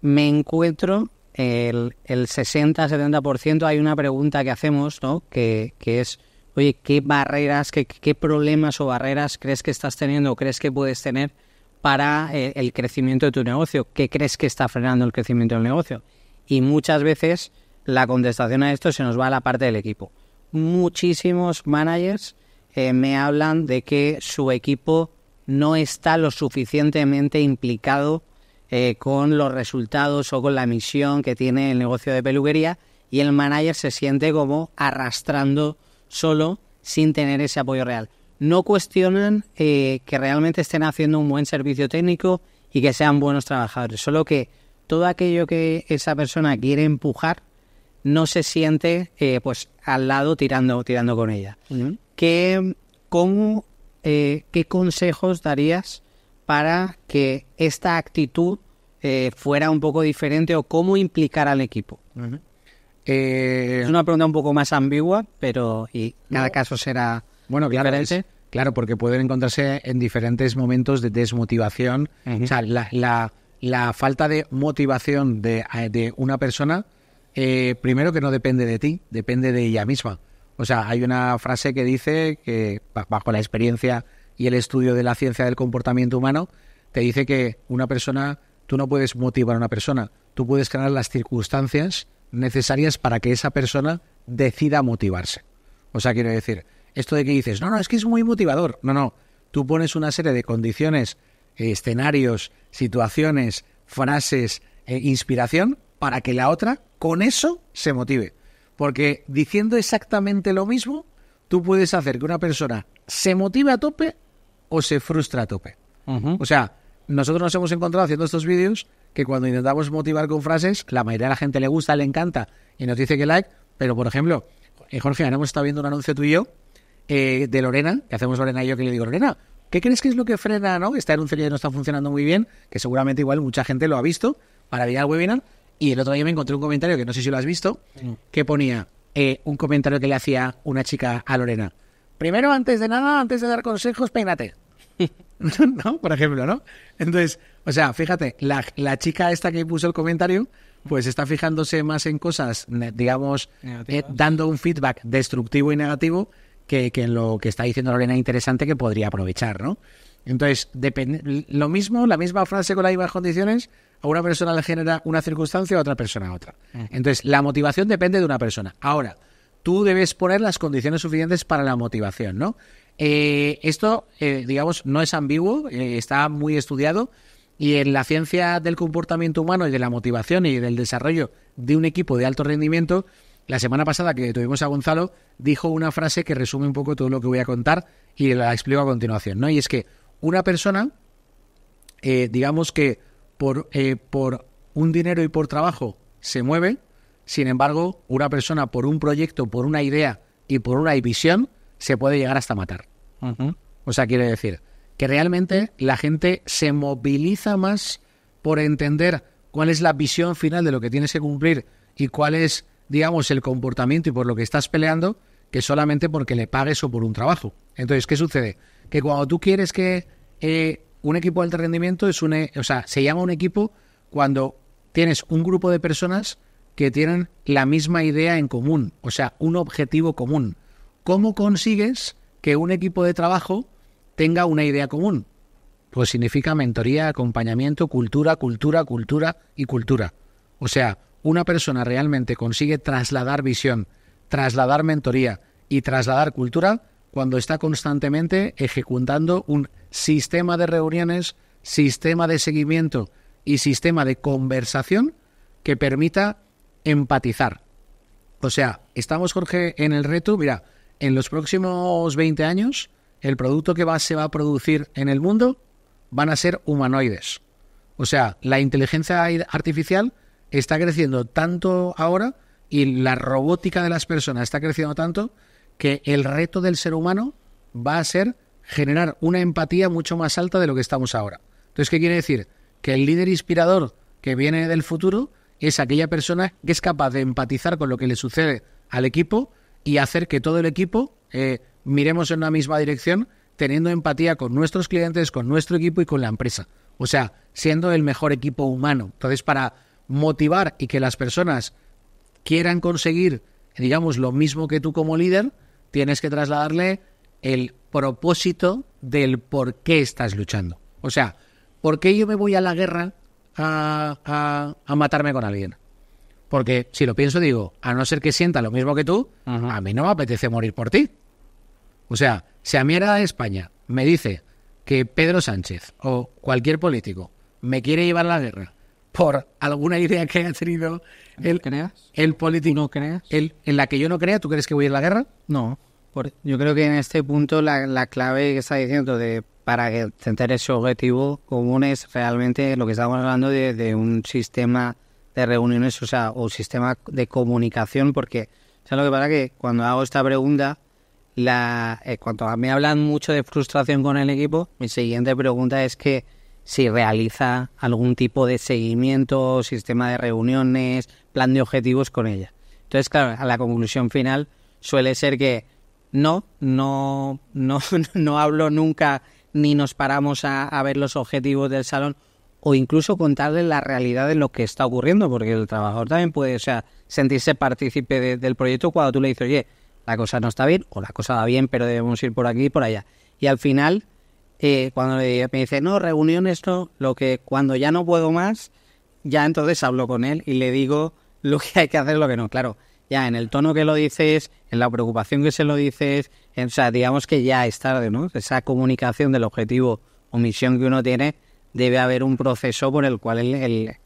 me encuentro el, 60-70%, hay una pregunta que hacemos, ¿no? Que, es, oye, ¿qué barreras, qué, qué, problemas o barreras crees que estás teniendo o crees que puedes tener para eh, el, crecimiento de tu negocio? ¿Qué crees que está frenando el crecimiento del negocio? Y muchas veces la contestación a esto se nos va a la parte del equipo. Muchísimos managers eh, me hablan de que su equipo no está lo suficientemente implicado eh, con los resultados o con la misión que tiene el negocio de peluquería y el manager se siente como arrastrando solo sin tener ese apoyo real. No cuestionan eh, que realmente estén haciendo un buen servicio técnico y que sean buenos trabajadores, solo que todo aquello que esa persona quiere empujar no se siente eh, pues al lado tirando, tirando con ella. ¿Qué, ¿Qué consejos darías para que esta actitud eh, fuera un poco diferente o cómo implicar al equipo? Eh, es una pregunta un poco más ambigua, pero y cada caso será bueno, claro, diferente. claro, porque pueden encontrarse en diferentes momentos de desmotivación. O sea, la, falta de motivación de, eh, una persona, primero que no depende de ti, depende de ella misma. O sea, hay una frase que dice que, bajo la experiencia y el estudio de la ciencia del comportamiento humano, te dice que una persona Tú no puedes motivar a una persona, tú puedes crear las circunstancias necesarias para que esa persona decida motivarse. O sea, quiero decir, esto de que dices, no, no, es que es muy motivador. No, no, tú pones una serie de condiciones, eh, escenarios, situaciones, frases, eh, inspiración, para que la otra con eso se motive. Porque diciendo exactamente lo mismo, tú puedes hacer que una persona se motive a tope o se frustre a tope. O sea, nosotros nos hemos encontrado haciendo estos vídeos que cuando intentamos motivar con frases, la mayoría de la gente le gusta, le encanta y nos dice que like, pero por ejemplo, eh, Jorge, ahora hemos estado viendo un anuncio y eh, de Lorena, que hacemos Lorena y yo, que le digo, Lorena, ¿qué crees que es lo que frena, no? Este anuncio ya no está funcionando muy bien, que seguramente igual mucha gente lo ha visto para ver al webinar. Y el otro día me encontré un comentario que no sé si lo has visto, que ponía eh, un comentario que le hacía una chica a Lorena. Primero, antes de nada, antes de dar consejos, peínate. ¿no? Por ejemplo, ¿no? Entonces, o sea, fíjate, la, la chica esta que puso el comentario, pues está fijándose más en cosas, digamos, eh, dando un feedback destructivo y negativo que, en lo que está diciendo Lorena interesante que podría aprovechar, ¿no? Entonces, lo mismo, la misma frase con las mismas condiciones, a una persona le genera una circunstancia, a otra persona otra. Entonces, la motivación depende de una persona. Ahora, tú debes poner las condiciones suficientes para la motivación, ¿no? Eh, esto, eh, digamos, no es ambiguo, eh, está muy estudiado y en la ciencia del comportamiento humano y de la motivación y del desarrollo de un equipo de alto rendimiento, la semana pasada que tuvimos a Gonzalo, dijo una frase que resume un poco todo lo que voy a contar y la explico a continuación, ¿no? Y es que una persona, digamos que por, por un dinero y por trabajo se mueve, sin embargo, una persona por un proyecto, por una idea y por una visión se puede llegar hasta matar. O sea, quiere decir que realmente la gente se moviliza más por entender cuál es la visión final de lo que tienes que cumplir y cuál es, digamos, el comportamiento y por lo que estás peleando, que solamente porque le pagues o por un trabajo. Entonces, ¿qué sucede? Que cuando tú quieres que eh, un equipo de alto rendimiento es un, e, o sea, se llama un equipo cuando tienes un grupo de personas que tienen la misma idea en común, o sea, un objetivo común. ¿Cómo consigues que un equipo de trabajo tenga una idea común. Pues significa mentoría, acompañamiento, cultura, cultura, cultura y cultura. O sea, una persona realmente consigue trasladar visión, trasladar mentoría y trasladar cultura cuando está constantemente ejecutando un sistema de reuniones, sistema de seguimiento y sistema de conversación que permita empatizar. O sea, estamos, Jorge, en el reto, mira, en los próximos 20 años, el producto que se va a producir en el mundo van a ser humanoides. O sea, la inteligencia artificial está creciendo tanto ahora y la robótica de las personas está creciendo tanto que el reto del ser humano va a ser generar una empatía mucho más alta de lo que estamos ahora. Entonces, ¿qué quiere decir? Que el líder inspirador que viene del futuro es aquella persona que es capaz de empatizar con lo que le sucede al equipo y hacer que todo el equipo eh, miremos en una misma dirección, teniendo empatía con nuestros clientes, con nuestro equipo y con la empresa. O sea, siendo el mejor equipo humano. Entonces, para motivar y que las personas quieran conseguir, digamos, lo mismo que tú como líder, tienes que trasladarle el propósito del por qué estás luchando. O sea, ¿por qué yo me voy a la guerra a matarme con alguien? Porque si lo pienso, digo, a no ser que sienta lo mismo que tú, a mí no me apetece morir por ti. O sea, si a mi era de España me dice que Pedro Sánchez o cualquier político me quiere llevar a la guerra por alguna idea que haya tenido el, el político. ¿No creas? El, en la que yo no crea, ¿tú crees que voy a ir a la guerra? No. yo creo que en este punto la, clave que está diciendo de para que tener ese objetivo común es realmente lo que estamos hablando de, de un sistema de reuniones, o sea, sistema de comunicación, porque, lo que pasa? Que cuando hago esta pregunta, la, eh, cuando me hablan mucho de frustración con el equipo, mi siguiente pregunta es que si realiza algún tipo de seguimiento, sistema de reuniones, plan de objetivos con ella. Entonces, claro, a la conclusión final suele ser que no, no, no, no hablo nunca ni nos paramos a ver los objetivos del salón o incluso contarle la realidad de lo que está ocurriendo, porque el trabajador también puede o sea, sentirse partícipe del proyecto cuando tú le dices, oye, la cosa no está bien, o la cosa va bien, pero debemos ir por aquí y por allá. Y al final, eh, cuando me dice, no, reunión esto, lo que cuando ya no puedo más, ya entonces hablo con él y le digo lo que hay que hacer, lo que no. Claro, ya en el tono que lo dices, en la preocupación que se lo dices, en, digamos que ya es tarde, ¿no? Esa comunicación del objetivo o misión que uno tiene debe haber un proceso por el cual el,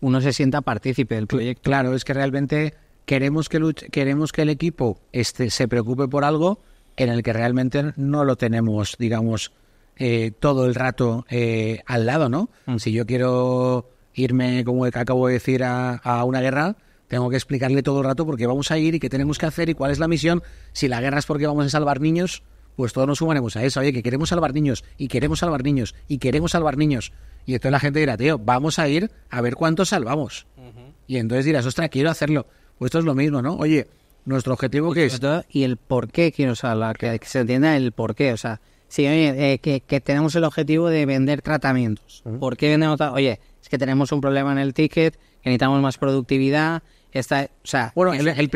uno se sienta partícipe del proyecto. Claro, es que realmente queremos que, queremos que el equipo este, se preocupe por algo en el que realmente no lo tenemos, digamos, eh, todo el rato eh, al lado, ¿no? Mm. Si yo quiero irme, como acabo de decir, a, a una guerra, tengo que explicarle todo el rato por qué vamos a ir y qué tenemos que hacer y cuál es la misión. Si la guerra es porque vamos a salvar niños, pues todos nos sumaremos a eso. Oye, que queremos salvar niños y queremos salvar niños y queremos salvar niños. Y entonces la gente dirá, tío, vamos a ir a ver cuántos salvamos. Y entonces dirás, ostras, quiero hacerlo. Pues esto es lo mismo, ¿no? Oye, nuestro objetivo que es... Y el por qué quiero salvar, que se entienda el por qué. O sea, sí, oye, eh, que, tenemos el objetivo de vender tratamientos. ¿Por qué vendemos Oye, es que tenemos un problema en el ticket, que necesitamos más productividad. Esta, o sea, bueno, el, el,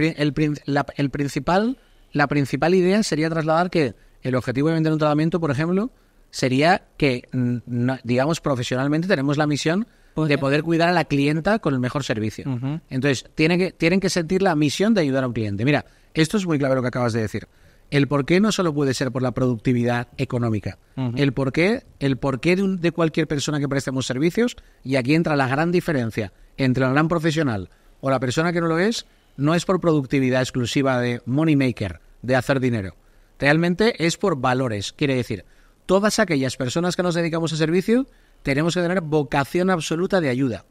el principal, la principal idea sería trasladar que el objetivo de vender un tratamiento, por ejemplo, sería que, mm, digamos, profesionalmente tenemos la misión de poder cuidar a la clienta con el mejor servicio. Entonces, tienen que, tienen que sentir la misión de ayudar a un cliente. Mira, esto es muy clave lo que acabas de decir. El porqué no solo puede ser por la productividad económica. El por el porqué de, de cualquier persona que prestemos servicios, y aquí entra la gran diferencia entre el gran profesional o la persona que no lo es, no es por productividad exclusiva de money maker, de hacer dinero Realmente es por valores. Quiere decir, todas aquellas personas que nos dedicamos a servicio tenemos que tener vocación absoluta de ayuda.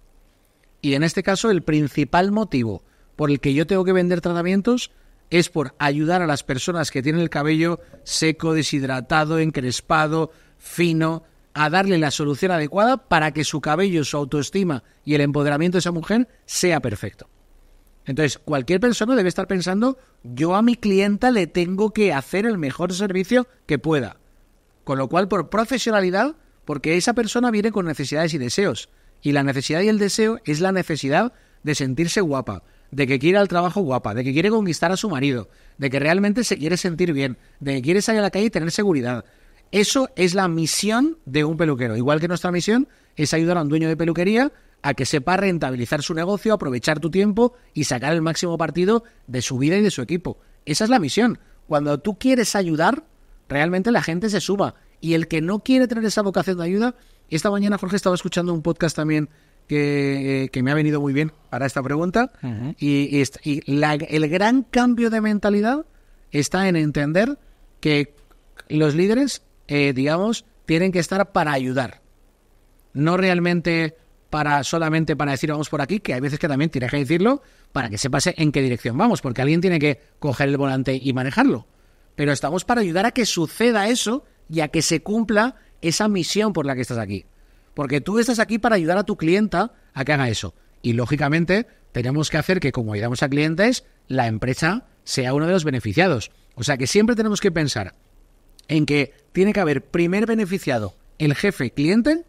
Y en este caso, el principal motivo por el que yo tengo que vender tratamientos es por ayudar a las personas que tienen el cabello seco, deshidratado, encrespado, fino, a darle la solución adecuada para que su cabello, su autoestima y el empoderamiento de esa mujer sea perfecto. Entonces, cualquier persona debe estar pensando, yo a mi clienta le tengo que hacer el mejor servicio que pueda. Con lo cual, por profesionalidad, porque esa persona viene con necesidades y deseos. Y la necesidad y el deseo es la necesidad de sentirse guapa, de que quiere al trabajo guapa, de que quiere conquistar a su marido, de que realmente se quiere sentir bien, de que quiere salir a la calle y tener seguridad. Eso es la misión de un peluquero. Igual que nuestra misión es ayudar a un dueño de peluquería a que sepa rentabilizar su negocio, aprovechar tu tiempo y sacar el máximo partido de su vida y de su equipo. Esa es la misión. Cuando tú quieres ayudar, realmente la gente se suba. Y el que no quiere tener esa vocación de ayuda, esta mañana Jorge estaba escuchando un podcast también que, eh, me ha venido muy bien para esta pregunta. Y, el gran cambio de mentalidad está en entender que los líderes, eh, digamos, tienen que estar para ayudar. No realmente para solamente para decir vamos por aquí, que hay veces que también tienes que decirlo para que sepase en qué dirección vamos, porque alguien tiene que coger el volante y manejarlo. Pero estamos para ayudar a que suceda eso y a que se cumpla esa misión por la que estás aquí. Porque tú estás aquí para ayudar a tu clienta a que haga eso. Y lógicamente tenemos que hacer que como ayudamos a clientes, la empresa sea uno de los beneficiados. O sea que siempre tenemos que pensar en que tiene que haber primer beneficiado el jefe cliente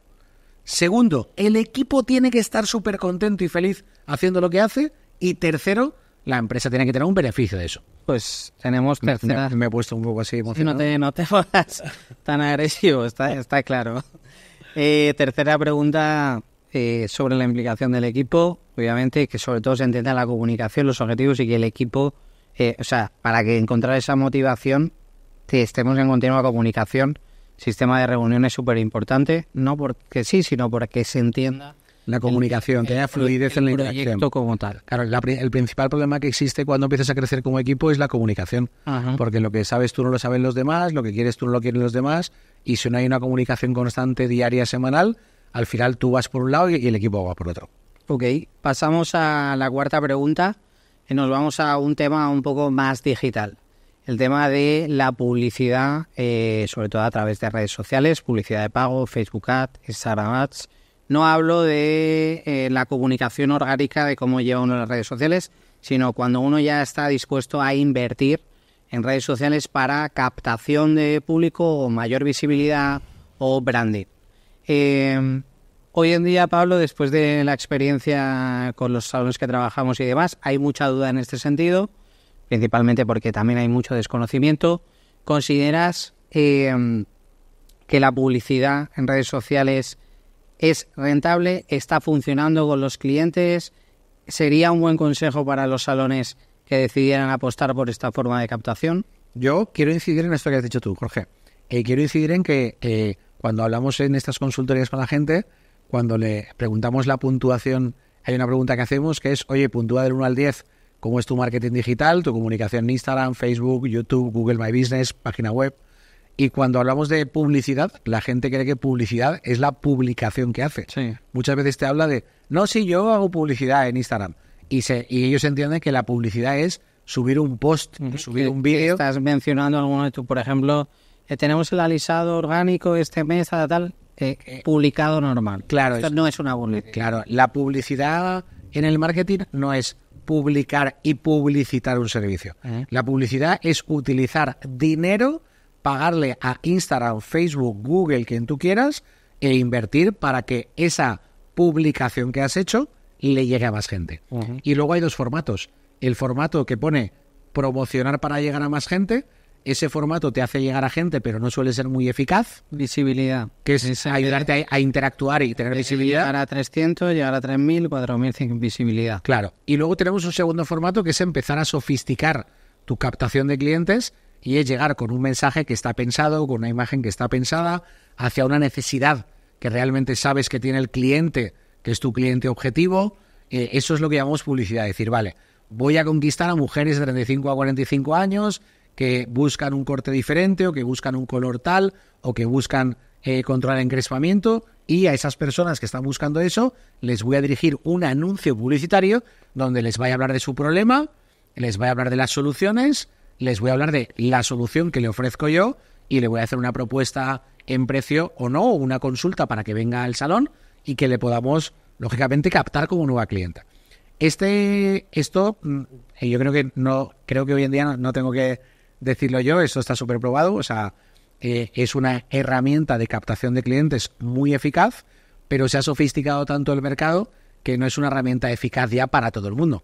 Segundo, el equipo tiene que estar súper contento y feliz haciendo lo que hace. Y tercero, la empresa tiene que tener un beneficio de eso. Pues tenemos tercera. Me, he puesto un poco así emocionado. No te, no te tan agresivo, está, claro. Eh, tercera pregunta eh, sobre la implicación del equipo. Obviamente que sobre todo se entienda la comunicación, los objetivos y que el equipo, eh, o sea, para que encontrar esa motivación, que estemos en continua comunicación sistema de reuniones súper importante, no porque sí, sino porque se entienda la comunicación, que haya fluidez el en la interacción. proyecto como tal. Claro, el principal problema que existe cuando empiezas a crecer como equipo es la comunicación. Porque lo que sabes tú no lo saben los demás, lo que quieres tú no lo quieren los demás. Y si no hay una comunicación constante, diaria, semanal, al final tú vas por un lado y, y el equipo va por otro. Ok, pasamos a la cuarta pregunta y nos vamos a un tema un poco más digital el tema de la publicidad, eh, sobre todo a través de redes sociales, publicidad de pago, Facebook Ads, Instagram Ads. No hablo de eh, la comunicación orgánica de cómo lleva uno las redes sociales, sino cuando uno ya está dispuesto a invertir en redes sociales para captación de público o mayor visibilidad o branding. Em, hoy en día, Pablo, después de la experiencia con los salones que trabajamos y demás, hay mucha duda en este sentido principalmente porque también hay mucho desconocimiento. ¿Consideras em, que la publicidad en redes sociales es rentable? ¿Está funcionando con los clientes? ¿Sería un buen consejo para los salones que decidieran apostar por esta forma de captación? Yo quiero incidir en esto que has dicho tú, Jorge. Eh, quiero incidir en que eh, cuando hablamos en estas consultorías con la gente, cuando le preguntamos la puntuación, hay una pregunta que hacemos que es, oye, puntúa del 1 al 10 cómo es tu marketing digital, tu comunicación en Instagram, Facebook, YouTube, Google My Business, página web. Y cuando hablamos de publicidad, la gente cree que publicidad es la publicación que hace. Muchas veces te habla de, no, si yo hago publicidad en Instagram. Y, se, y ellos entienden que la publicidad es subir un post, subir un vídeo. Estás mencionando alguno de tus, por ejemplo, eh, tenemos el alisado orgánico este mes, tal, tal, eh, eh, publicado normal. Claro. Esto no es una publicidad. Claro, la publicidad en el marketing no es publicar y publicitar un servicio. Eh. La publicidad es utilizar dinero, pagarle a Instagram, Facebook, Google, quien tú quieras, e invertir para que esa publicación que has hecho le llegue a más gente. Y luego hay dos formatos. El formato que pone promocionar para llegar a más gente ese formato te hace llegar a gente, pero no suele ser muy eficaz. Visibilidad. Que es ayudarte a, interactuar y tener eh, visibilidad. Llegar a 300, llegar a 3.000, 4.000, visibilidad. Claro. Y luego tenemos un segundo formato que es empezar a sofisticar tu captación de clientes y es llegar con un mensaje que está pensado, con una imagen que está pensada, hacia una necesidad que realmente sabes que tiene el cliente, que es tu cliente objetivo. Eh, eso es lo que llamamos publicidad. Decir, vale, voy a conquistar a mujeres de 35 a 45 años que buscan un corte diferente o que buscan un color tal o que buscan eh, controlar el encrespamiento y a esas personas que están buscando eso les voy a dirigir un anuncio publicitario donde les voy a hablar de su problema, les voy a hablar de las soluciones, les voy a hablar de la solución que le ofrezco yo y le voy a hacer una propuesta en precio o no, una consulta para que venga al salón y que le podamos, lógicamente, captar como nueva clienta. Este, esto, mm, yo creo que no, creo que hoy en día no tengo que decirlo yo, eso está súper probado, o sea, eh, es una herramienta de captación de clientes muy eficaz, pero se ha sofisticado tanto el mercado que no es una herramienta eficaz ya para todo el mundo.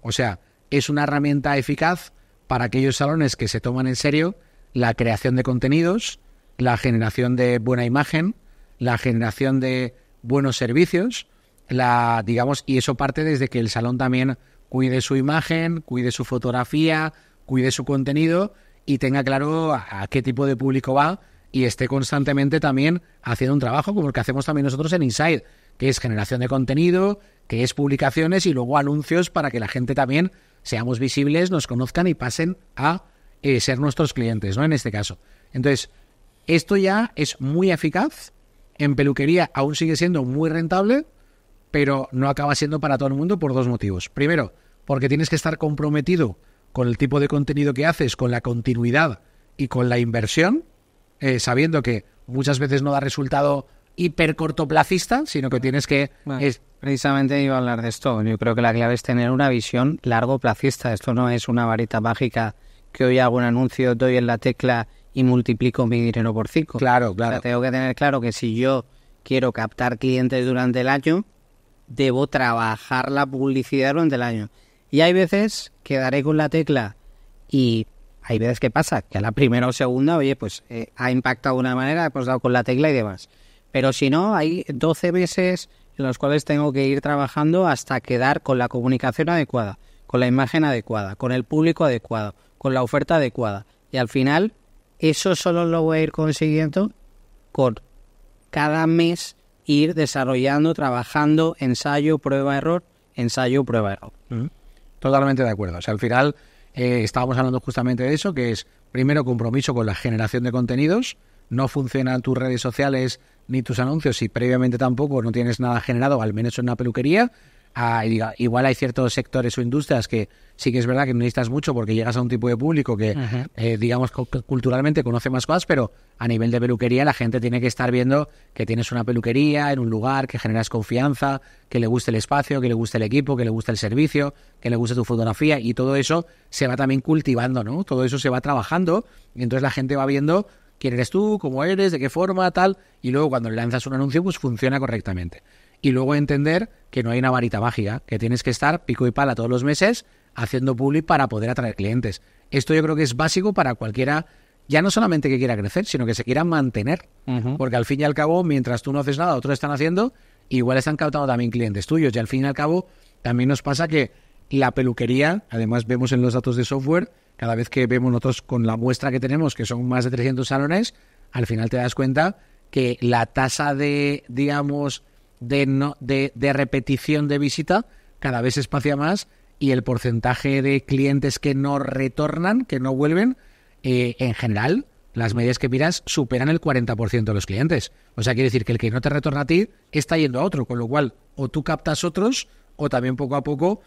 O sea, es una herramienta eficaz para aquellos salones que se toman en serio la creación de contenidos, la generación de buena imagen, la generación de buenos servicios, la digamos y eso parte desde que el salón también cuide su imagen, cuide su fotografía, cuide su contenido y tenga claro a, qué tipo de público va y esté constantemente también haciendo un trabajo como el que hacemos también nosotros en Inside, que es generación de contenido, que es publicaciones y luego anuncios para que la gente también seamos visibles, nos conozcan y pasen a eh, ser nuestros clientes, ¿no? En este caso. Entonces, esto ya es muy eficaz. En peluquería aún sigue siendo muy rentable, pero no acaba siendo para todo el mundo por dos motivos. Primero, porque tienes que estar comprometido con el tipo de contenido que haces, con la continuidad y con la inversión, eh, sabiendo que muchas veces no da resultado hiper cortoplacista, sino que tienes que... Precisamente iba a hablar de esto. Yo creo que la clave es tener una visión largo Esto no es una varita mágica que hoy hago un anuncio, doy en la tecla y multiplico mi dinero por cinco. Claro, claro. tengo que tener claro que si yo quiero captar clientes durante el año, debo trabajar la publicidad durante el año. Y hay veces que daré con la tecla y hay veces que pasa, que a la primera o segunda, oye, pues eh, ha impactado de una manera, pues dado con la tecla y demás. Pero si no, hay 12 meses en los cuales tengo que ir trabajando hasta quedar con la comunicación adecuada, con la imagen adecuada, con el público adecuado, con la oferta adecuada. Y al final, eso solo lo voy a ir consiguiendo con cada mes ir desarrollando, trabajando, ensayo, prueba, error, ensayo, prueba, error. Mm. Totalmente de acuerdo. O sea, al final eh, estábamos hablando justamente de eso, que es primero compromiso con la generación de contenidos. No funcionan tus redes sociales ni tus anuncios si previamente tampoco no tienes nada generado, al menos en una peluquería igual hay ciertos sectores o industrias que sí que es verdad que no necesitas mucho porque llegas a un tipo de público que, eh, digamos, culturalmente conoce más cosas, pero a nivel de peluquería la gente tiene que estar viendo que tienes una peluquería en un lugar, que generas confianza, que le guste el espacio, que le guste el equipo, que le guste el servicio, que le guste tu fotografía y todo eso se va también cultivando, ¿no? Todo eso se va trabajando y entonces la gente va viendo quién eres tú, cómo eres, de qué forma, tal, y luego cuando le lanzas un anuncio pues funciona correctamente y luego entender que no hay una varita mágica, que tienes que estar pico y pala todos los meses haciendo public para poder atraer clientes. Esto yo creo que es básico para cualquiera, ya no solamente que quiera crecer, sino que se quiera mantener. Porque al fin y al cabo, mientras tú no haces nada, otros están haciendo, igual están captando también clientes tuyos. Y al fin y al cabo, también nos pasa que la peluquería, además vemos en los datos de software, cada vez que vemos nosotros con la muestra que tenemos, que son más de 300 salones, al final te das cuenta que la tasa de, digamos, de, de, de repetición de visita cada vez espacia más y el porcentaje de clientes que no retornan, que no vuelven, eh, en general, las medidas que miras superan el 40% de los clientes. O sea, quiere decir que el que no te retorna a ti está yendo a otro, con lo cual o tú captas otros o también poco a poco,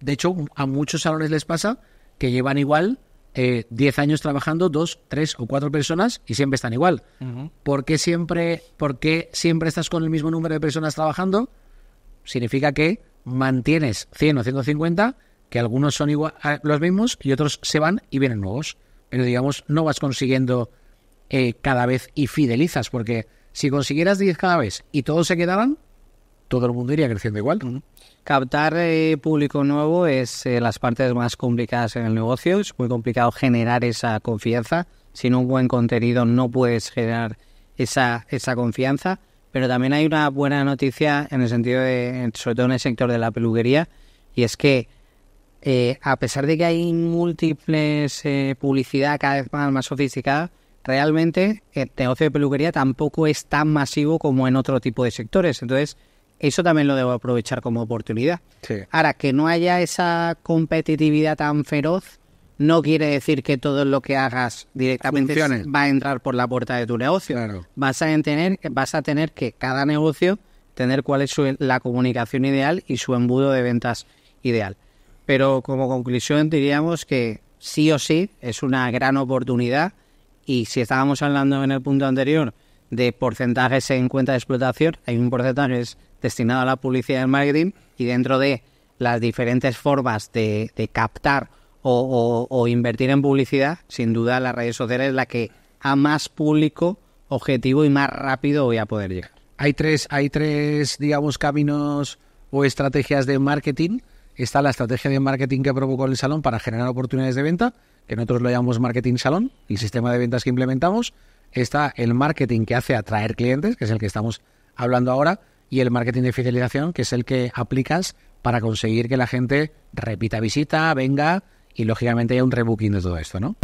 de hecho, a muchos salones les pasa que llevan igual eh, 10 años trabajando, dos, tres o cuatro personas y siempre están igual. porque ¿Por, qué siempre, porque siempre estás con el mismo número de personas trabajando? Significa que mantienes 100 o 150, que algunos son los mismos y otros se van y vienen nuevos. Pero digamos, no vas consiguiendo eh, cada vez y fidelizas, porque si consiguieras 10 cada vez y todos se quedaran, todo el mundo iría creciendo igual. Captar eh, público nuevo es eh, las partes más complicadas en el negocio. Es muy complicado generar esa confianza. Sin un buen contenido no puedes generar esa, esa confianza. Pero también hay una buena noticia en el sentido de, sobre todo en el sector de la peluquería, y es que eh, a pesar de que hay múltiples publicidad cada vez más, más sofisticada, realmente el negocio de peluquería tampoco es tan masivo como en otro tipo de sectores. Entonces, eso también lo debo aprovechar como oportunidad. Ahora, que no haya esa competitividad tan feroz, no quiere decir que todo lo que hagas directamente va a entrar por la puerta de tu negocio. Vas, a tener, vas a tener que cada negocio tener cuál es la comunicación ideal y su embudo de ventas ideal. Pero como conclusión diríamos que sí o sí es una gran oportunidad y si estábamos hablando en el punto anterior de porcentajes en cuenta de explotación, hay un porcentaje destinado a la publicidad y marketing y dentro de las diferentes formas de, captar o, invertir en publicidad, sin duda la redes sociales es la que a más público objetivo y más rápido voy a poder llegar. Hay tres, hay tres digamos, caminos o estrategias de marketing. Está la estrategia de marketing que provocó el salón para generar oportunidades de venta, que nosotros lo llamamos marketing salón, el sistema de ventas que implementamos. Está el marketing que hace atraer clientes, que es el que estamos hablando ahora, y el marketing de fidelización, que es el que aplicas para conseguir que la gente repita visita, venga y lógicamente hay un rebooking de todo esto, ¿no?